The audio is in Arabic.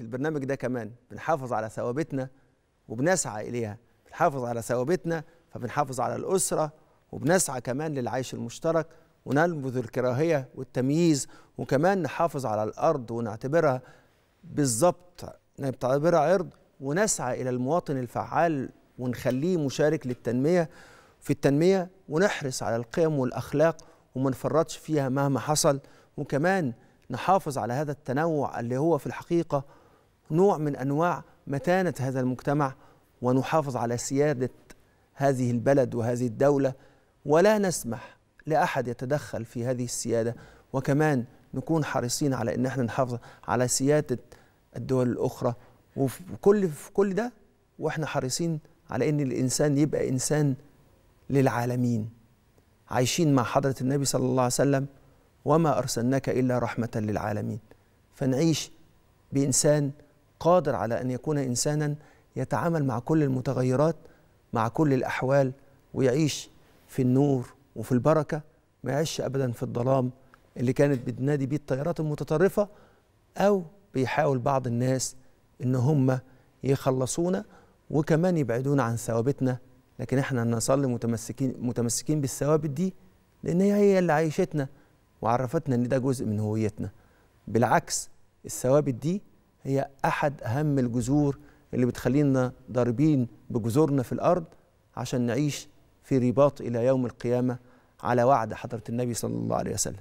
في البرنامج ده كمان بنحافظ على ثوابتنا وبنسعى إليها بنحافظ على ثوابتنا فبنحافظ على الأسرة وبنسعى كمان للعيش المشترك وننبذ الكراهية والتمييز وكمان نحافظ على الأرض ونعتبرها بالظبط نعتبرها عرض ونسعى إلى المواطن الفعال ونخليه مشارك للتنمية في التنمية ونحرص على القيم والأخلاق وما نفرطش فيها مهما حصل وكمان نحافظ على هذا التنوع اللي هو في الحقيقة نوع من انواع متانه هذا المجتمع ونحافظ على سياده هذه البلد وهذه الدوله ولا نسمح لاحد يتدخل في هذه السياده وكمان نكون حريصين على ان احنا نحافظ على سياده الدول الاخرى وفي كل في كل ده واحنا حريصين على ان الانسان يبقى انسان للعالمين عايشين مع حضره النبي صلى الله عليه وسلم وما ارسلناك الا رحمه للعالمين فنعيش بانسان قادر على أن يكون إنسانا يتعامل مع كل المتغيرات مع كل الأحوال ويعيش في النور وفي البركة ما يعيش أبدا في الظلام اللي كانت بتنادي بيه الطيارات المتطرفة أو بيحاول بعض الناس إن هم يخلصونا وكمان يبعدونا عن ثوابتنا لكن احنا نصلي متمسكين متمسكين بالثوابت دي لان هي اللي عايشتنا وعرفتنا ان ده جزء من هويتنا بالعكس الثوابت دي هي أحد أهم الجذور اللي بتخلينا ضاربين بجذورنا في الأرض عشان نعيش في رباط إلى يوم القيامة على وعد حضرة النبي صلى الله عليه وسلم